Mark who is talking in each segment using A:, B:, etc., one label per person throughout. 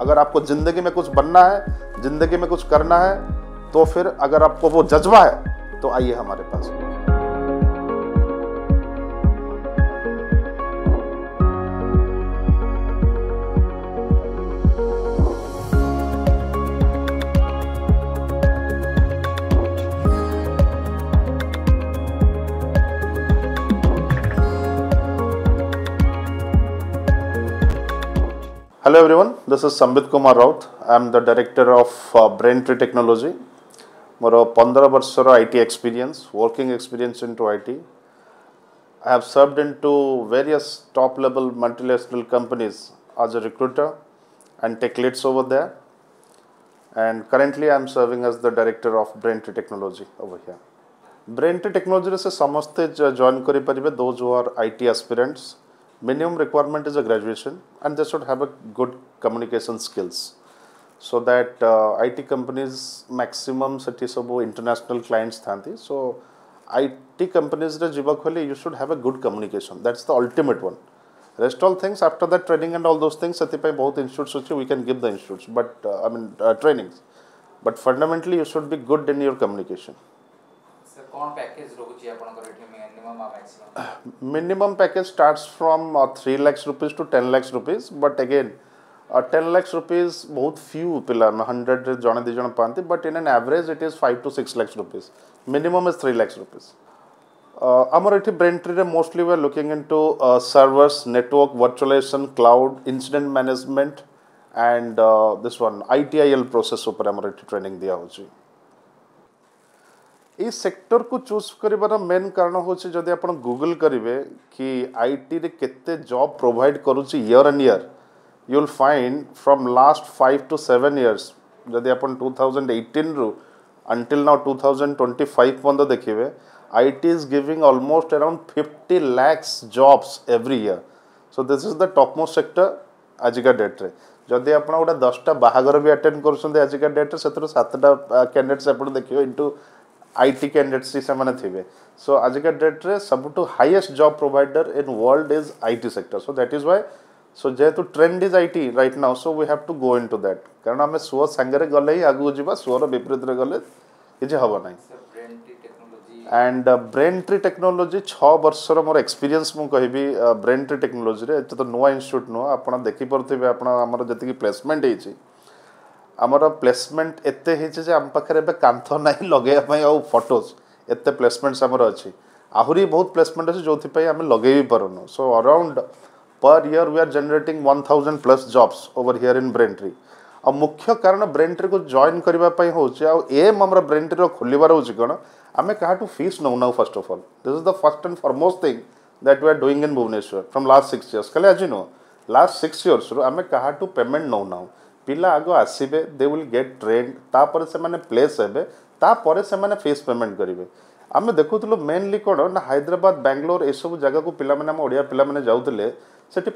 A: अगर आपको ज़िंदगी में कुछ बनना है ज़िंदगी में कुछ करना है तो फिर अगर आपको वो जज्बा है तो आइए हमारे पास Hello everyone, this is Sambit Kumar Raut. I am the director of uh, Technology. ମୋର ପନ୍ଦର ବର୍ଷର I T experience, working experience into I have served into various top level multinational companies as a recruiter and tech leads over there. And currently, I am serving as the director of Braintree Technology over here. Braintree Technology is a samaste join kari paribe, those who are IT aspirants minimum requirement is a graduation and they should have a good communication skills so that uh, IT companies maximum sati sabo international clients thanti. so IT companies ଯିବାକୁ ହେଲେ you should have a good communication that's the ultimate one rest all things after that training and all those things ସେଥିପାଇଁ both institutes we can give the institutes but uh, I mean uh, trainings but fundamentally you should be good in your communication sir package uh, minimum package starts from uh, 3 lakhs rupees to 10 lakhs rupees but again uh, 10 lakhs rupees both few pillar 100 but in an average it is 5 to 6 lakhs rupees minimum is 3 lakhs rupees amority uh, brentree mostly we are looking into uh, servers network virtualization cloud incident management and this one itil process super amority training the hoji ये sector को choose कर मेन कारण हूँ जदि आप Google करेंगे कि आई टी के जब प्रोभाइड करुँच year and year you will find from last five to seven years जदि आप टू थाउजेंड एट्टन रु until now two thousand twenty five पर्यत देखिए I T is giving almost around fifty lakhs jobs every year so this is the topmost sector आजिका डेट्रे जदि आप गोटे दसटा बाहा भी आटेड करते आजिका डेट्रे से सतटा कैंडिडेट्स देखिए इंटू आई टी कैंडिडेट्स से थे सो आज का डेट्रे सब highest job provider in world is I T sector so that is why so जेहेतु trend is I T right now so we have to go into that कारण आम सुअ सांगे गले ही आगे जावा सुअर विपरीत गले किसी हम ना एंड ब्रेन ट्री टेक्नोलोजी छर्षर मोर एक्सपीरियंस मुझे कहबी ब्रेन ट्री टेक्नोलोजी तो नुआ इनच्यूट नुह आप देखिपे आप प्लेसमेंट होती है आमर प्लेसमेंट एत हो आम पाखे कांथ ना लगे आउ फोटोज एत प्लेसमेंट्स आमर अच्छी आहरी बहुत प्लेसमेंट अच्छे जो आम लगे भी पारू so around per year we are generating one thousand plus jobs over here in brain tree आ मुख्य कारण ब्रेनट्री को जॉन करने हूँ एम आम ब्रेनट्री रोलार हो आम क्या फिज नौना first of all this is the first and foremost thing that we are doing in Bhubaneswar from last six years खाली आज नुह लास्ट सिक्स इयर्स आम क्या पेमेंट नौनाऊ पिला आगो आसबे दे विल गेट ट्रेंड तापर से माने प्लेस हेबे तापर से माने फेस पेमेंट करेंगे आम देखुतलो मेनली कौन ना हैदराबाद बांग्लोर यह सब जगह को पिला माने हम ओडिया पिला माने जाउतले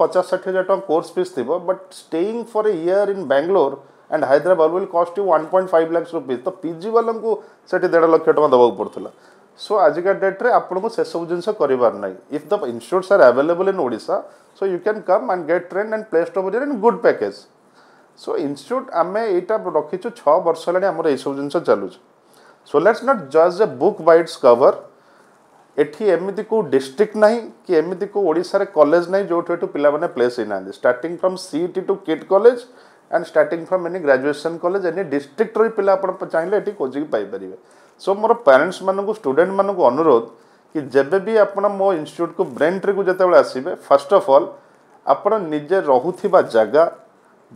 A: पचास साठ हजार टाँग कोर्स फीस थी but staying for a in Bangalore and Hyderabad will cost you 1.5 point five lakhs rupees तो पिजी वाला सेठी देढ़ लक्ष टा दवा पड़ता सो आजिका डेट्रे आपसब जिन कर if the institutes are available in ओडा so you can come and get train and placed over in good package so institute ଆମେ ଏଇଟା ରଖିଛୁ ଛଅ ବର୍ଷ ହେଲାଣି ଆମର ଏଇସବୁ ଜିନିଷ ଚାଲୁଛି ସୋ ଲେଟ୍ସ ନଟ୍ ଜଜ୍ a book by its cover ଏଠି ଏମିତି କେଉଁ ଡିଷ୍ଟ୍ରିକ୍ଟ ନାହିଁ କି ଏମିତି କେଉଁ ଓଡ଼ିଶାରେ କଲେଜ ନାହିଁ ଯେଉଁଠୁ ଏଠୁ ପିଲାମାନେ ପ୍ଲେସ୍ ହେଇନାହାନ୍ତି starting from C T to KIIT college and starting from any graduation college any ଡିଷ୍ଟ୍ରିକ୍ଟର ବି ପିଲା ଆପଣ ଚାହିଁଲେ ଏଠି କୋଚିଂ ପାଇପାରିବେ ସୋ ମୋର ପ୍ୟାରେଣ୍ଟସ୍ମାନଙ୍କୁ ଷ୍ଟୁଡେଣ୍ଟମାନଙ୍କୁ ଅନୁରୋଧ କି ଯେବେ ବି ଆପଣ ମୋ ଇନଷ୍ଟିଚ୍ୟୁଟ୍କୁ ବ୍ରେନ୍ ଟ୍ରିକୁ ଯେତେବେଳେ ଆସିବେ ଫାର୍ଷ୍ଟ ଅଫ୍ ଅଲ୍ ଆପଣ ନିଜେ ରହୁଥିବା ଜାଗା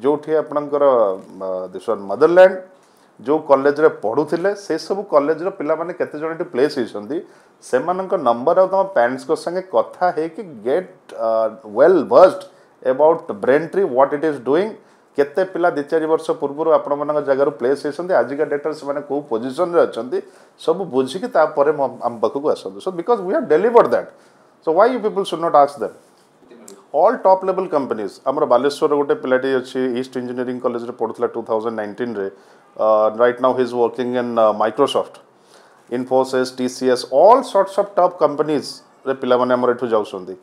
A: जो आपणकर मदरलैंड जो कलेज पढ़ुले से सब कलेज पे के प्लेस से नंबर आउ तुम पेरेन्ट्स संगे कथा है कि get well versed about Brain Tree what it is doing केते पिला दि चार वर्ष पूर्व आप जगह प्लेस होती आजिका डेटर से मैंने कोई पोजिशन अच्छा सब बुझिकी आम पाखक आसत so because we have delivered that so why you people should not ask that all top level companies आम बालेश्वर गोटे पिलाटी अच्छे ईस्ट इंजीनियरिंग कलेज पढ़ू था टू थाउजेंड रे right now his working in Microsoft Infosys TCS all sorts of top companies रे पिला माने हमर एठू जाउसोंदी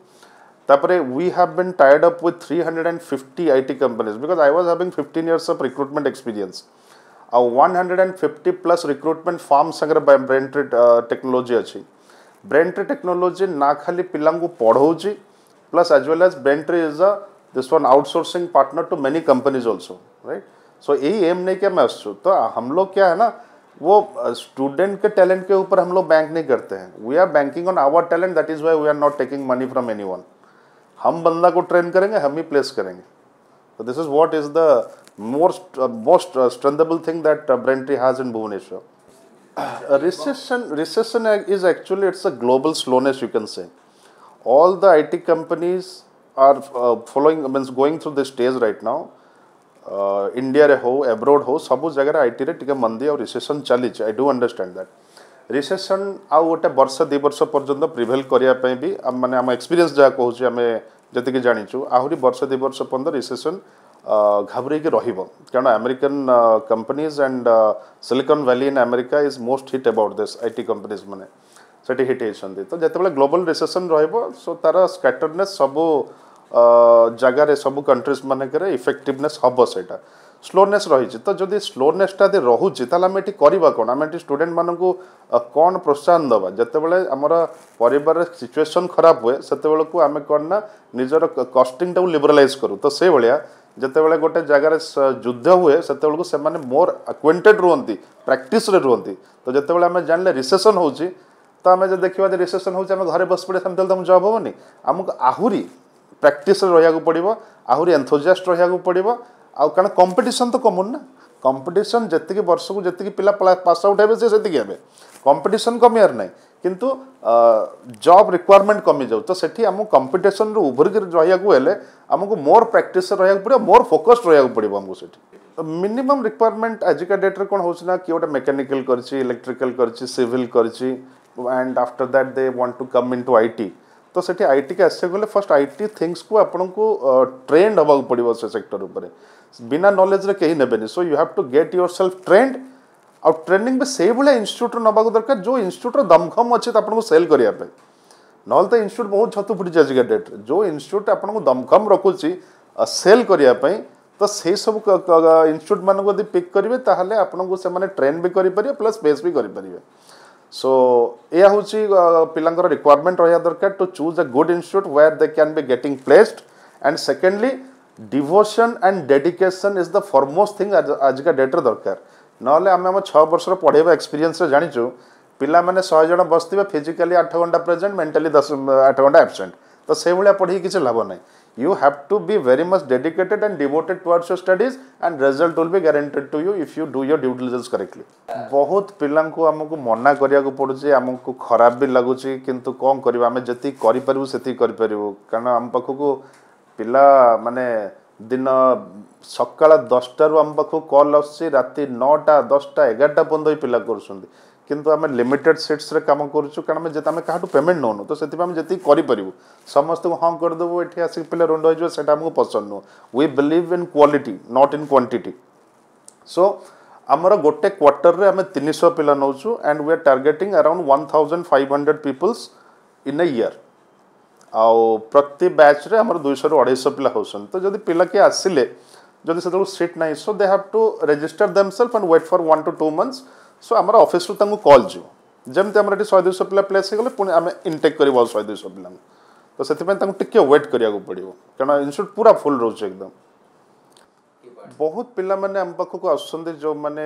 A: वी हैव बीन टायर्ड up with I IT companies because I was having 15 years of recruitment experience आ 150 प्लस रिक्रूटमेंट फार्म संगरे ब्रेंट्रेड टेक्नोलॉजी अछि ब्रेंट्रेड टेक्नोलोजी ना खाली पिलांगु पढ़ऊँच plus as well as Bentry is a this one outsourcing partner to many companies also, right? So, यही aim नहीं क्या मैं उससे तो हम लोग क्या है ना वो student के talent के ऊपर हम लोग bank नहीं करते हैं. We are banking on our talent. That is why we are not taking money from anyone. हम बंदा को train करेंगे हम ही place करेंगे. So this is what is the most most strengthable thing that Bentry has in Bhuvaneshwar. Recession recession is actually it's a global slowness you can say. all the IT companies are uh, following means going through this stage right now India रे हो abroad हो सब जगह आई T टे मंदी आ recession चलीचे I do understand that recession आउ गोटे वर्ष दु वर्ष पर्यटन प्रिभेल करने भी मैंने आम एक्सपीरियंस जहाँ कहूँ आम जी जाचु आहरी वर्ष दु वर्ष पर्यटन रिसेसन घाबरई रही American companies and Silicon Valley in America is most hit about this I T companies मैंने सेठी हिट होती तो जो ग्लोबल रिसेसन रो सो तार स्कैटरने सब जगार सब कंट्रीज मानक इफेक्टिवने हम से स्लोनेस रही तो जब स्लोनेसटा जी रोचे आम ये करवा कौन आम स्टूडेंट मान को कौन प्रोत्साहन दवा जितेबले आम पर सीचुएसन खराब हुए से आम कौन ना निजर कस्टिंग टाइम लिबरालज करूँ तो से भाया जो गोटे जगह युद्ध हुए से मोर आकुएंटेड रुंती प्राक्ट्रे रुंती तो जितेबाला जान लें रिसेसन हो ତ ଆମେ ଯଦି ଦେଖିବା ଯେ ରିସେସନ୍ ହେଉଛି ଆମେ ଘରେ ବସି ପଡ଼ିବା ସେମିତି ହେଲେ ତ ଆମ ଜବ୍ ହେବନି ଆମକୁ ଆହୁରି ପ୍ରାକ୍ଟିସ୍ରେ ରହିବାକୁ ପଡ଼ିବ ଆହୁରି ଏନ୍ଥୋଜିଆଷ୍ଟ ରହିବାକୁ ପଡ଼ିବ ଆଉ କାରଣ କମ୍ପିଟିସନ୍ ତ କମୁନି ନା କମ୍ପିଟିସନ୍ ଯେତିକି ବର୍ଷକୁ ଯେତିକି ପିଲା ପାସ୍ ଆଉଟ୍ ହେବେ ସେ ସେତିକି ହେବେ କମ୍ପିଟିସନ୍ କମିବାର ନାହିଁ କିନ୍ତୁ ଜବ୍ ରିକ୍ୱାରମେଣ୍ଟ କମିଯାଉ ତ ସେଠି ଆମକୁ କମ୍ପିଟିସନ୍ରୁ ଉଭରିକି ରହିବାକୁ ହେଲେ ଆମକୁ ମୋର ପ୍ରାକ୍ଟିସ୍ରେ ରହିବାକୁ ପଡ଼ିବ ମୋର ଫୋକସ୍ଡ ରହିବାକୁ ପଡ଼ିବ ଆମକୁ ସେଠି ମିନିମମ୍ ରିକ୍ୱାରମେଣ୍ଟ ଆଜିକା ଡେଟ୍ରେ କ'ଣ ହେଉଛି ନା କିଏ ଗୋଟେ ମେକାନିକାଲ କରିଛି ଇଲେକ୍ଟ୍ରିକାଲ କରିଛି ସିଭିଲ୍ କରିଛି and after that they want to come in into IT तो से आई के आस गले आई टी थिंग्स को आपन को ट्रेंड हवा पड़ो से सेक्टर उपर बिना नॉलेज कहीं ने so you have to get yourself trained आउ ट्रेनिंग भी सही भाई इन्यूट्र ना दरकार जो इनट्यूट्र दमखम अच्छे आपको सेल करने ना तो इनट्यूट तो बहुत छतु फुटी आज का डेट जो इनट्यूट आप दमखम रखुच सेल करने तो से सब इनट्यूट मानक पिक करेंगे तो आपको ट्रेन भी करें प्लस बेस भी करेंगे सो यह हूँ पिला रिक्वयरमेंट रहा दरकार to choose a good institute where they क्या भी getting placed and secondly decision and dedication is the foremost thing आज का डेट्रे दरकार ना आम आम छबर्ष पढ़ेबा एक्सपीरियंस जाचु पिलाने शहे जन बस थे फिजिकाली आठ घंटा प्रेजेंट मेन्टाली दस आठ घंटा एबसेंट तो से भाया पढ़ी किसी लाभ ना you have to be very much dedicated and devoted towards your studies and result will be guaranteed to you if you do your due diligence correctly bahut ବହୁତ ପିଲାଙ୍କୁ ଆମକୁ ମନା କରିବାକୁ ପଡ଼ୁଛି ଆମକୁ ଖରାପ ବି ଲାଗୁଛି କିନ୍ତୁ କ'ଣ କରିବା ଆମେ ଯେତିକି କରିପାରିବୁ ସେତିକି କରିପାରିବୁ କାରଣ ଆମ ପାଖକୁ ପିଲା ମାନେ ଦିନ ସକାଳ ଦଶଟାରୁ ଆମ ପାଖକୁ କଲ୍ ଆସୁଛି ରାତି ନଅଟା ଦଶଟା ଏଗାରଟା ପର୍ଯ୍ୟନ୍ତ ବି ପିଲା କରୁଛନ୍ତି किंतु आम लिमिटेड सीट्स कम करें क्या पेमेंट नौनु तो से करूँ समस्त को हाँ कर करदेव ये आस पे रुंड होता आमको पसंद नुह we believe in quality not in quantity so आमर गोटे क्वार्टर में आम तीन शौ पा नौ and we are targeting around one thousand five hundred peoples in a year आउ प्रति बैच रे आम दुई रु अढ़ पिला हो तो जब पिला किए आसिले जब से सीट नाई so they have to register themselves and wait for one to two months so আমরা অফিসৰ তাক কল যো যেতিয়া আমৰ 100 দছ পিলা প্লেছ হ গলে পুন আমে ইনটেক কৰি বহুত 100 দছ পিলা তো সেইতে পই তাক টিকে ওয়েট কৰিয়া কো পঢ়িব কেনে ইনষ্টুট পুরা ফুল ৰোচে একদম বহুত পিলা মানে আম পাখক আসন্তি যো মানে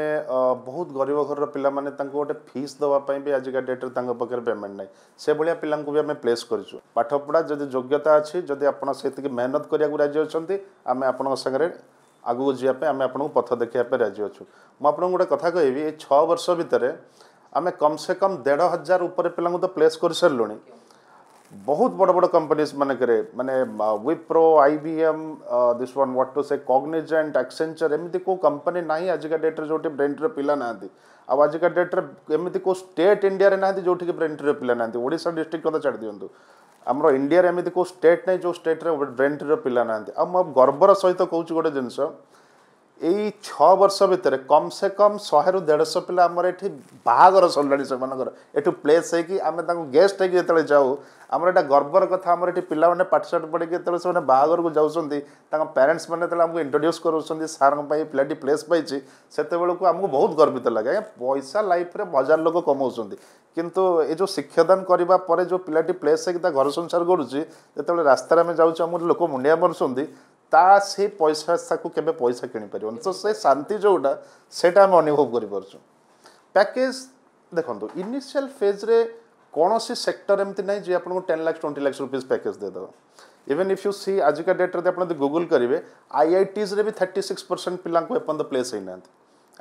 A: বহুত গৰীব ঘৰৰ পিলা মানে তাক ওটে ফীছ দবা পই আজিৰ ডেটৰ তাক পকৰ পেমেন্ট নাই সেই বুলি পিলাক বি আমি প্লেছ কৰিছো পাঠপড়া যদি যোগ্যতা আছে যদি আপোনা সেইতে কি মেহনত কৰি আছে যো চন্তি আমি আপোনাৰ সঙৰে ଆଗକୁ ଯିବା ପାଇଁ ଆମେ ଆପଣଙ୍କୁ ପଥ ଦେଖିବା ପାଇଁ ରାଜି ଅଛୁ ମୁଁ ଆପଣଙ୍କୁ ଗୋଟେ କଥା କହିବି ଏଇ ଛଅ ବର୍ଷ ଭିତରେ ଆମେ କମ୍ ସେ କମ୍ ଦେଢ଼ ହଜାର ଉପରେ ପିଲାଙ୍କୁ ତ ପ୍ଲେସ୍ କରିସାରିଲୁଣି बहुत बड़ बड़ कंपनीज मानक मैंने Wipro I B M this one what to say Cognizant Accenture एमती को कंपनी ना आजिका डेट्रे जो ब्रेन्ट्रे पिला ना आजिका डेट्रे एमती को स्टेट इंडिया ना जो ब्रेन्ट्रे पिला ना ओडा डिस्ट्रिक्ट कथा छाड़ दिंतु ଆମର ଇଣ୍ଡିଆରେ ଏମିତି को स्टेट ନାହିଁ जो स्टेट ବ୍ରେଣ୍ଟ୍ରିର ପିଲା पिला ଆଉ ମୁଁ ଗର୍ବର सहित କହୁଛି ଗୋଟେ ଜିନିଷ ଏଇ ଛଅ ବର୍ଷ ଭିତରେ କମ୍ ସେ କମ୍ ଶହେରୁ ଦେଢ଼ଶହ ପିଲା ଆମର ଏଠି ବାହାଘର ସରିଲାଣି ସେମାନଙ୍କର ଏଠୁ ପ୍ଲେସ୍ ହେଇକି ଆମେ ତାଙ୍କୁ ଗେଷ୍ଟ ହେଇକି ଯେତେବେଳେ ଯାଉ ଆମର ଏଇଟା ଗର୍ବର କଥା ଆମର ଏଠି ପିଲାମାନେ ପାଠଶାଠ ପଢ଼ିକି ଯେତେବେଳେ ସେମାନେ ବାହାଘରକୁ ଯାଉଛନ୍ତି ତାଙ୍କ ପ୍ୟାରେଣ୍ଟସ୍ ମାନେ ଯେତେବେଳେ ଆମକୁ ଇଣ୍ଟ୍ରୋଡ୍ୟୁସ୍ କରୁଛନ୍ତି ସାର୍ଙ୍କ ପାଇଁ ପିଲାଟି ପ୍ଲେସ୍ ପାଇଛି ସେତେବେଳକୁ ଆମକୁ ବହୁତ ଗର୍ବିତ ଲାଗେ ଆଜ୍ଞା ପଇସା ଲାଇଫ୍ରେ ବଜାର ଲୋକ କମାଉଛନ୍ତି କିନ୍ତୁ ଏ ଯେଉଁ ଶିକ୍ଷାଦାନ କରିବା ପରେ ଯେଉଁ ପିଲାଟି ପ୍ଲେସ୍ ହେଇକି ତା ଘର ସଂସାର କରୁଛି ଯେତେବେଳେ ରାସ୍ତାରେ ଆମେ ଯାଉଛୁ ଆମକୁ ଲୋକ ମୁଣ୍ଡିଆ ମାରୁଛନ୍ତି ତା ସେ ପଇସା ତାକୁ କେବେ ପଇସା କିଣିପାରିବନି ତ ସେ ଶାନ୍ତି ଯେଉଁଟା ସେଇଟା ଆମେ ଅନୁଭବ କରିପାରୁଛୁ ପ୍ୟାକେଜ୍ ଦେଖନ୍ତୁ ଇନିସିଆଲ୍ ଫେଜ୍ରେ କୌଣସି ସେକ୍ଟର ଏମିତି ନାହିଁ ଯେ ଆପଣଙ୍କୁ ten lakhs twenty lakhs rupees package ଦେଇଦେବ ଇଭେନ୍ ଇଫ୍ ୟୁ ସି ଆଜିକା ଡେଟ୍ରେ ଯଦି ଆପଣ ଯଦି ଗୁଗୁଲ୍ କରିବେ ଆଇଆଇଟିଜ୍ରେ ବି ଥାର୍ଟି ସିକ୍ସ ପରସେଣ୍ଟ ପିଲାଙ୍କୁ ଏପର୍ଯ୍ୟନ୍ତ ପ୍ଲେସ୍ ହେଇନାହାନ୍ତି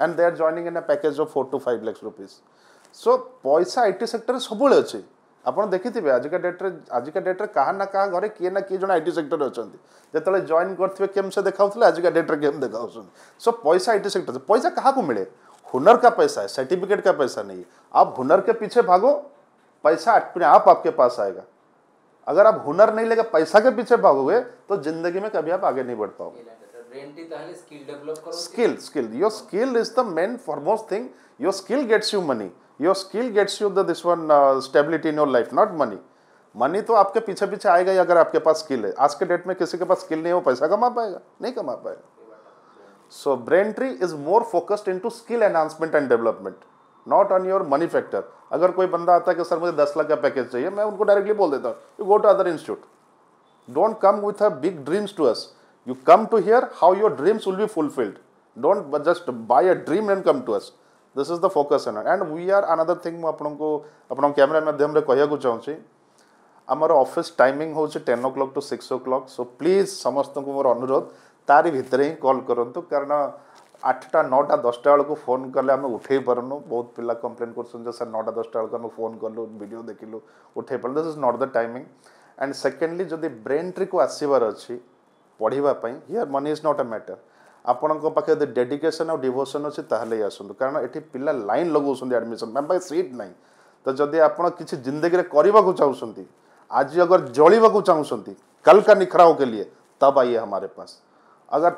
A: and they are joining in a package of four to five lakhs rupees so ପଇସା ଆଇ ଟି ସେକ୍ଟରରେ ସବୁବେଳେ ଅଛି ଆପଣ ଦେଖିଥିବେ ଆଜିକା ଡେଟ୍ରେ ଆଜିକା ଡେଟ୍ରେ କାହା ନା କାହା ଘରେ କିଏ ନା କିଏ ଜଣେ ଆଇ ଟି ସେକ୍ଟରରେ ଅଛନ୍ତି ଯେତେବେଳେ ଜଏନ୍ କରିଥିବେ କେମ୍ ସେ ଦେଖାଉଥିଲେ ଆଜିକା ଡେଟ୍ରେ କେମ୍ ଦେଖାଉଛନ୍ତି ସୋ पैसा आई टी सेक्टर पैसा क्या मिले हुनर का पैसा है सर्टिफिकेट का पैसा नहीं आप हुनर के पीछे भागो पैसा अपने आप आपके पास आएगा अगर आप हुनर नहीं लेगा पैसा के पीछे भागोगे तो जिंदगी में कभी आप आगे नहीं बढ़ पाओगे skill skill your skill is the main foremost thing your skill gets you money your skill gets you the this one stability in your life not money money तो आपके पीछे पीछे आएगा ही अगर आपके पास स्किल है आज के डेट में किसी के पास स्किल नहीं हो पैसा कमा पाएगा नहीं कमा पाएगा so Brain Tree is more focused into skill enhancement and development not on your money factor अगर कोई बंदा आता है कि सर मुझे दस लाख का पैकेज चाहिए मैं उनको डायरेक्टली बोल देता हूँ you go to other institute don't come with a big dreams to us you come to here how your dreams will be fulfilled don't just buy a dream and come to us this is the focus and and we are another thing ମୁଁ ଆପଣଙ୍କୁ ଆପଣଙ୍କ camera ମାଧ୍ୟମରେ କହିବାକୁ ଚାହୁଁଛି ଆମର office timing ହେଉଛି ten o'clock to six o'clock so please ସମସ୍ତଙ୍କୁ ମୋର ଅନୁରୋଧ ତାରି ଭିତରେ ହିଁ କଲ୍ କରନ୍ତୁ କାରଣ ଆଠଟା ନଅଟା ଦଶଟା ବେଳକୁ ଫୋନ୍ କଲେ ଆମେ ଉଠେଇ ପାରୁନୁ ବହୁତ ପିଲା କମ୍ପ୍ଲେନ୍ କରୁଛନ୍ତି ଯେ ସାର୍ ନଅଟା ଦଶଟା ବେଳକୁ ଆମେ ଫୋନ୍ କଲୁ ଭିଡ଼ିଓ ଦେଖିଲୁ ଉଠେଇ ପାରିଲୁ this is not the timing and secondly ଯଦି ବ୍ରେନ୍ ଟ୍ରିକୁ ଆସିବାର ଅଛି ପଢ଼ିବା ପାଇଁ here money is not a matter आपण डेडिकेसन ଯଦି ଡେଡିକେସନ୍ ଆଉ ଡିଭୋସନ୍ ଅଛି ତାହେଲେ ହିଁ ये କାରଣ लाइन लगे एडमिशन ଲଗାଉଛନ୍ତି ଆଡ଼ମିସନ୍ ଆମ ପାଖେ ସିଟ୍ ନାହିଁ ତ ଯଦି ଆପଣ କିଛି ଜିନ୍ଦଗିରେ କରିବାକୁ ଚାହୁଁଛନ୍ତି कल का निखराव के लिए तब आइए हमारे पास अगर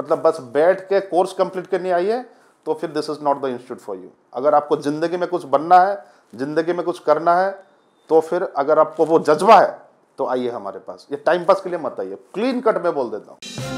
A: मतलब बस बैठ के कोर्स कंप्लीट करने आइए तो फिर this is not the institute for you अगर आपको ज़िंदगी में कुछ बनना है ज़िंदगी में कुछ करना है तो फिर अगर आपको वो जज्बा है तो आइए हमारे पास ये टाइम पास के लिए मत आइए क्लीन कट में बोल देता हूँ